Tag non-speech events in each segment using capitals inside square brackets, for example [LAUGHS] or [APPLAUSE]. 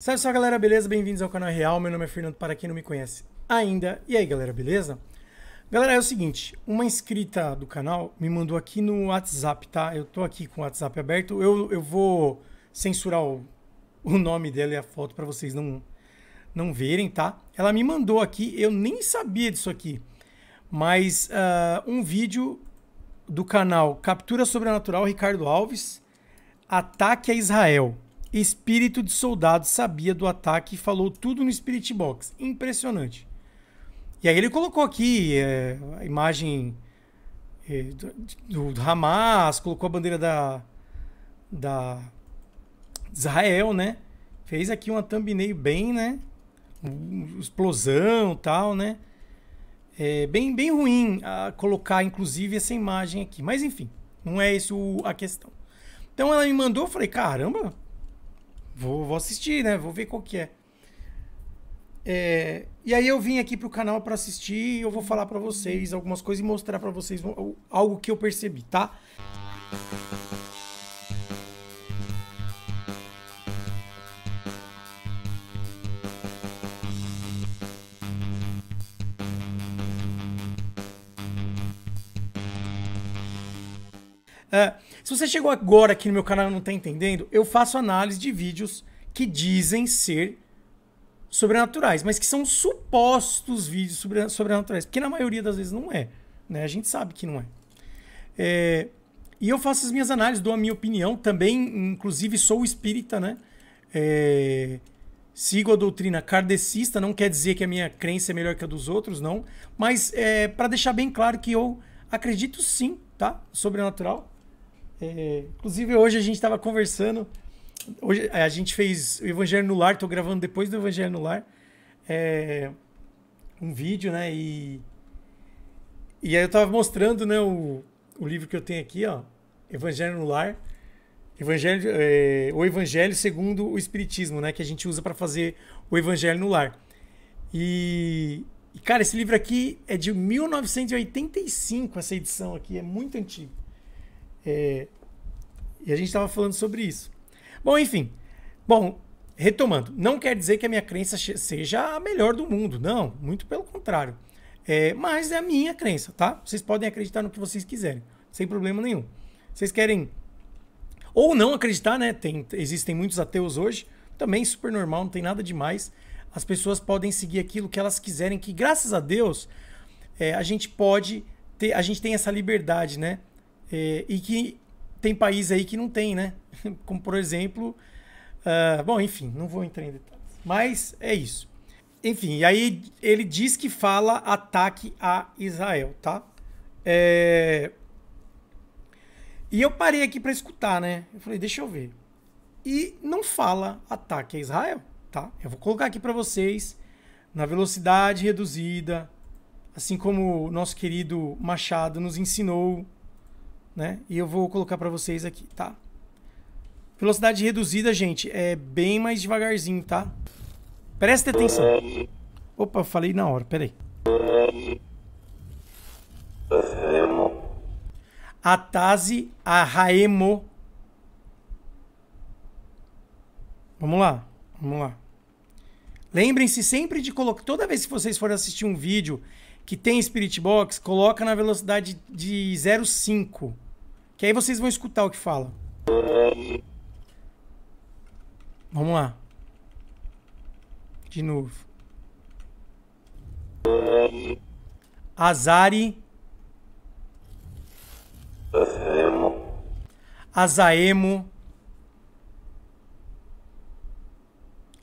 Salve salve galera, beleza? Bem-vindos ao canal Real, meu nome é Fernando para quem não me conhece ainda. E aí galera, beleza? Galera, é o seguinte, uma inscrita do canal me mandou aqui no WhatsApp, tá? Eu tô aqui com o WhatsApp aberto, eu, eu vou censurar o, o nome dela e a foto para vocês não, não verem, tá? Ela me mandou aqui, eu nem sabia disso aqui, mas uh, um vídeo do canal Captura Sobrenatural Ricardo Alves, Ataque a Israel. Espírito de soldado sabia do ataque e falou tudo no Spirit Box. Impressionante. E aí ele colocou aqui é, a imagem é, do, do, Hamas, colocou a bandeira da, da Israel, né? Fez aqui uma thumbnail bem, né? Explosão tal, né? É bem, bem ruim colocar, inclusive, essa imagem aqui. Mas enfim, não é isso a questão. Então ela me mandou, eu falei, caramba, Vou, vou assistir, né? Vou ver qual que é. é. E aí eu vim aqui pro canal para assistir e eu vou falar para vocês algumas coisas e mostrar para vocês algo que eu percebi, tá? É, se você chegou agora aqui no meu canal e não está entendendo, eu faço análise de vídeos que dizem ser sobrenaturais, mas que são supostos vídeos sobrenaturais, porque na maioria das vezes não é. Né? A gente sabe que não é. é. E eu faço as minhas análises, dou a minha opinião, também, inclusive, sou espírita, né? É, sigo a doutrina kardecista, não quer dizer que a minha crença é melhor que a dos outros, não. Mas é, para deixar bem claro que eu acredito sim, tá? Sobrenatural. É, inclusive, hoje a gente estava conversando. Hoje é, a gente fez o Evangelho no Lar, estou gravando depois do Evangelho no Lar. É, um vídeo, né? E, e aí eu estava mostrando né, o, o livro que eu tenho aqui, ó, Evangelho no Lar. Evangelho, é, o Evangelho segundo o Espiritismo, né? Que a gente usa para fazer o Evangelho no Lar. E, e, cara, esse livro aqui é de 1985, essa edição aqui, é muito antigo. É, e a gente estava falando sobre isso. Bom, enfim. Bom, retomando, não quer dizer que a minha crença seja a melhor do mundo, não, muito pelo contrário. É, mas é a minha crença, tá? Vocês podem acreditar no que vocês quiserem, sem problema nenhum. Vocês querem ou não acreditar, né? Tem, existem muitos ateus hoje, também super normal, não tem nada demais. As pessoas podem seguir aquilo que elas quiserem, que graças a Deus é, a gente pode ter, a gente tem essa liberdade, né? É, e que tem país aí que não tem, né? [LAUGHS] Como, por exemplo. Uh, bom, enfim, não vou entrar em detalhes. Mas é isso. Enfim, e aí ele diz que fala ataque a Israel, tá? É... E eu parei aqui para escutar, né? Eu falei, deixa eu ver. E não fala ataque a Israel, tá? Eu vou colocar aqui para vocês na velocidade reduzida, assim como o nosso querido Machado nos ensinou né? E eu vou colocar para vocês aqui, tá? Velocidade reduzida, gente, é bem mais devagarzinho, tá? Presta atenção. Opa, falei na hora, peraí. A Tazi Arraemo. Vamos lá, vamos lá. Lembrem-se sempre de colocar. Toda vez que vocês forem assistir um vídeo que tem Spirit Box, coloca na velocidade de 0,5. Que aí vocês vão escutar o que fala. Vamos lá. De novo. Azari. Azaemo.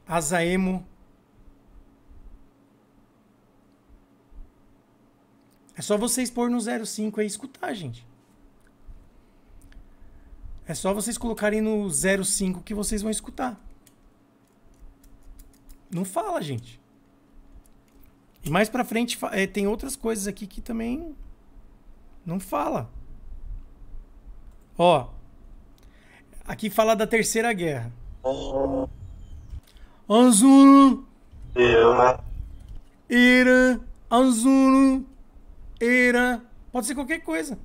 Azaemo. É só vocês pôr no 05 aí e escutar, gente. É só vocês colocarem no 05 que vocês vão escutar. Não fala, gente. E mais pra frente é, tem outras coisas aqui que também não fala. Ó. Aqui fala da Terceira Guerra. Anzuru. era. Anzuru. era. Pode ser qualquer coisa.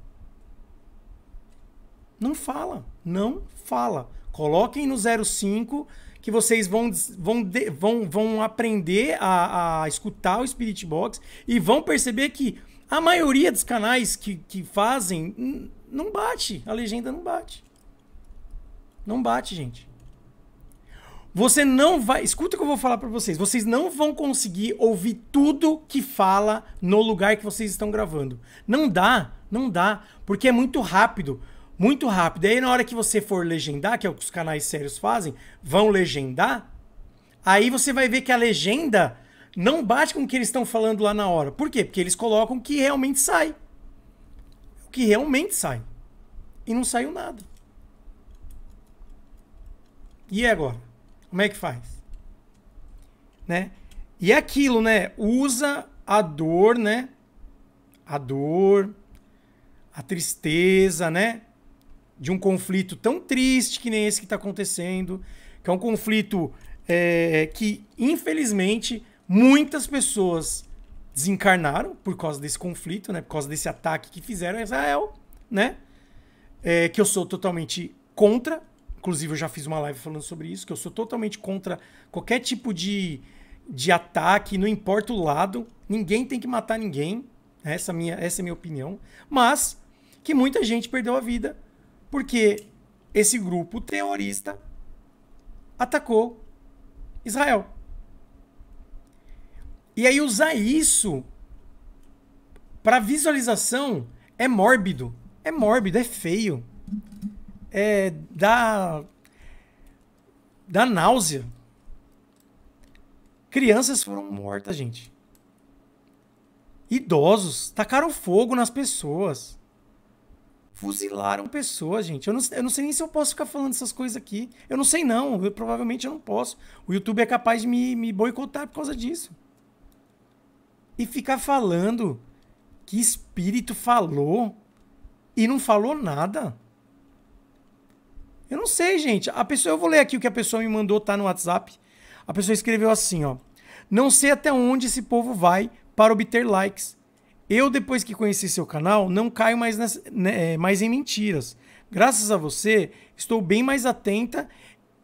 Não fala, não fala. Coloquem no 05 que vocês vão, vão, vão, vão aprender a, a escutar o Spirit Box e vão perceber que a maioria dos canais que, que fazem não bate. A legenda não bate. Não bate, gente. Você não vai. Escuta o que eu vou falar para vocês. Vocês não vão conseguir ouvir tudo que fala no lugar que vocês estão gravando. Não dá, não dá, porque é muito rápido muito rápido. E aí, na hora que você for legendar, que é o que os canais sérios fazem, vão legendar, aí você vai ver que a legenda não bate com o que eles estão falando lá na hora. Por quê? Porque eles colocam o que realmente sai. O que realmente sai. E não saiu nada. E agora? Como é que faz? Né? E é aquilo, né? Usa a dor, né? A dor, a tristeza, né? de um conflito tão triste que nem esse que está acontecendo, que é um conflito é, que, infelizmente, muitas pessoas desencarnaram por causa desse conflito, né? Por causa desse ataque que fizeram a Israel, né? É, que eu sou totalmente contra. Inclusive, eu já fiz uma live falando sobre isso, que eu sou totalmente contra qualquer tipo de, de ataque, não importa o lado. Ninguém tem que matar ninguém. Essa, minha, essa é a minha opinião. Mas que muita gente perdeu a vida porque esse grupo terrorista atacou Israel. E aí usar isso para visualização é mórbido. É mórbido, é feio. É dá dá náusea. Crianças foram mortas, gente. Idosos tacaram fogo nas pessoas. Fuzilaram pessoas, gente. Eu não, eu não sei nem se eu posso ficar falando essas coisas aqui. Eu não sei, não. Eu, provavelmente eu não posso. O YouTube é capaz de me, me boicotar por causa disso. E ficar falando que espírito falou e não falou nada. Eu não sei, gente. A pessoa, eu vou ler aqui o que a pessoa me mandou, tá no WhatsApp. A pessoa escreveu assim, ó: "Não sei até onde esse povo vai para obter likes. Eu, depois que conheci seu canal, não caio mais, né, é, mais em mentiras. Graças a você, estou bem mais atenta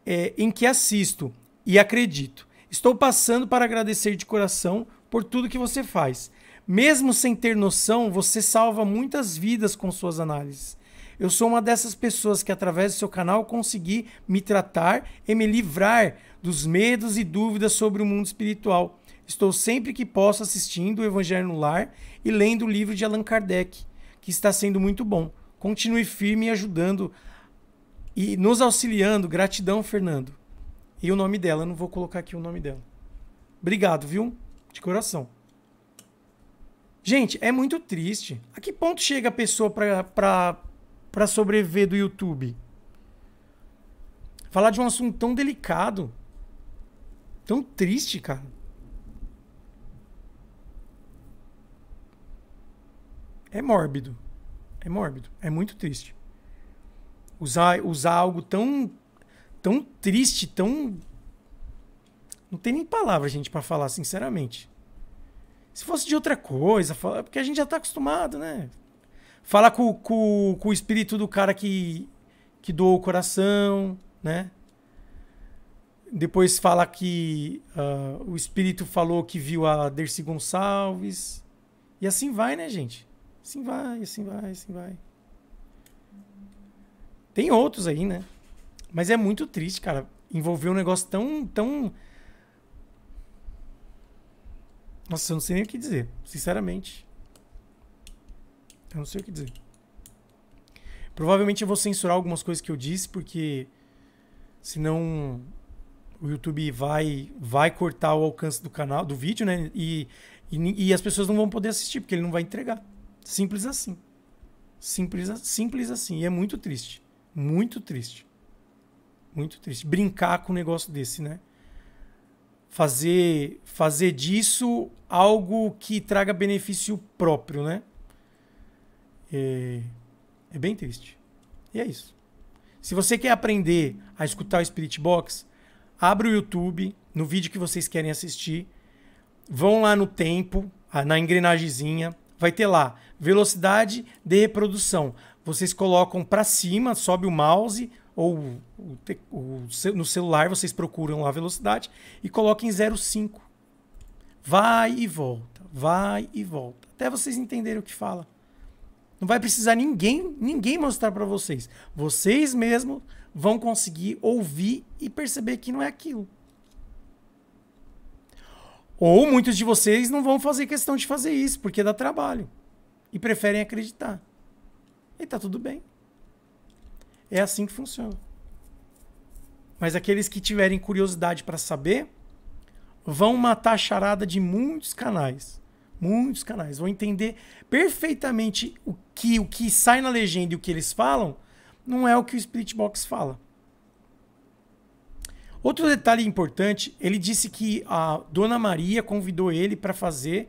é, em que assisto e acredito. Estou passando para agradecer de coração por tudo que você faz. Mesmo sem ter noção, você salva muitas vidas com suas análises. Eu sou uma dessas pessoas que, através do seu canal, consegui me tratar e me livrar dos medos e dúvidas sobre o mundo espiritual. Estou sempre que posso assistindo o Evangelho no Lar e lendo o livro de Allan Kardec, que está sendo muito bom. Continue firme e ajudando e nos auxiliando. Gratidão, Fernando. E o nome dela, eu não vou colocar aqui o nome dela. Obrigado, viu? De coração. Gente, é muito triste. A que ponto chega a pessoa para sobreviver do YouTube? Falar de um assunto tão delicado, tão triste, cara. é mórbido. É mórbido. É muito triste. Usar, usar algo tão, tão triste, tão. Não tem nem palavra, gente, para falar, sinceramente. Se fosse de outra coisa, fala... É porque a gente já tá acostumado, né? Falar com, com, com o espírito do cara que, que doou o coração, né? Depois fala que uh, o espírito falou que viu a Dercy Gonçalves. E assim vai, né, gente? Assim vai, assim vai, assim vai. Tem outros aí, né? Mas é muito triste, cara. Envolver um negócio tão, tão. Nossa, eu não sei nem o que dizer, sinceramente. Eu não sei o que dizer. Provavelmente eu vou censurar algumas coisas que eu disse, porque senão o YouTube vai vai cortar o alcance do canal, do vídeo, né? E, e, e as pessoas não vão poder assistir, porque ele não vai entregar. Simples assim. Simples, simples assim. E é muito triste. Muito triste. Muito triste. Brincar com um negócio desse, né? Fazer, fazer disso algo que traga benefício próprio, né? É, é bem triste. E é isso. Se você quer aprender a escutar o Spirit Box, abre o YouTube no vídeo que vocês querem assistir. Vão lá no tempo, ah, na engrenagemzinha vai ter lá velocidade de reprodução. Vocês colocam para cima, sobe o mouse ou o, o, no celular vocês procuram lá a velocidade e coloquem 0,5. Vai e volta, vai e volta, até vocês entenderem o que fala. Não vai precisar ninguém, ninguém mostrar para vocês. Vocês mesmos vão conseguir ouvir e perceber que não é aquilo. Ou muitos de vocês não vão fazer questão de fazer isso, porque dá trabalho. E preferem acreditar. E tá tudo bem. É assim que funciona. Mas aqueles que tiverem curiosidade para saber, vão matar a charada de muitos canais. Muitos canais. Vão entender perfeitamente o que, o que sai na legenda e o que eles falam não é o que o Splitbox fala. Outro detalhe importante, ele disse que a dona Maria convidou ele para fazer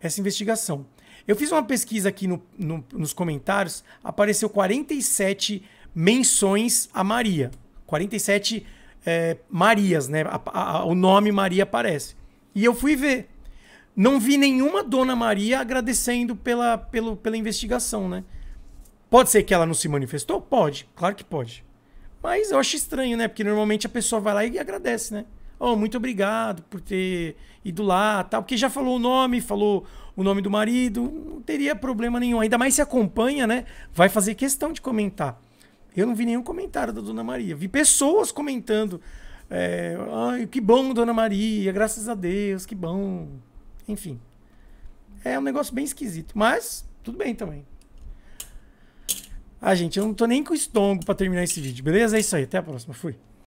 essa investigação. Eu fiz uma pesquisa aqui no, no, nos comentários, apareceu 47 menções a Maria. 47 é, Marias, né? A, a, a, o nome Maria aparece. E eu fui ver. Não vi nenhuma Dona Maria agradecendo pela, pelo, pela investigação, né? Pode ser que ela não se manifestou? Pode, claro que pode. Mas eu acho estranho, né? Porque normalmente a pessoa vai lá e agradece, né? Oh, muito obrigado por ter ido lá, tal. Porque já falou o nome, falou o nome do marido, não teria problema nenhum. Ainda mais se acompanha, né? Vai fazer questão de comentar. Eu não vi nenhum comentário da Dona Maria. Vi pessoas comentando. É, Ai, que bom, Dona Maria, graças a Deus, que bom. Enfim. É um negócio bem esquisito. Mas tudo bem também. Ah, gente, eu não tô nem com estômago pra terminar esse vídeo, beleza? É isso aí, até a próxima, fui.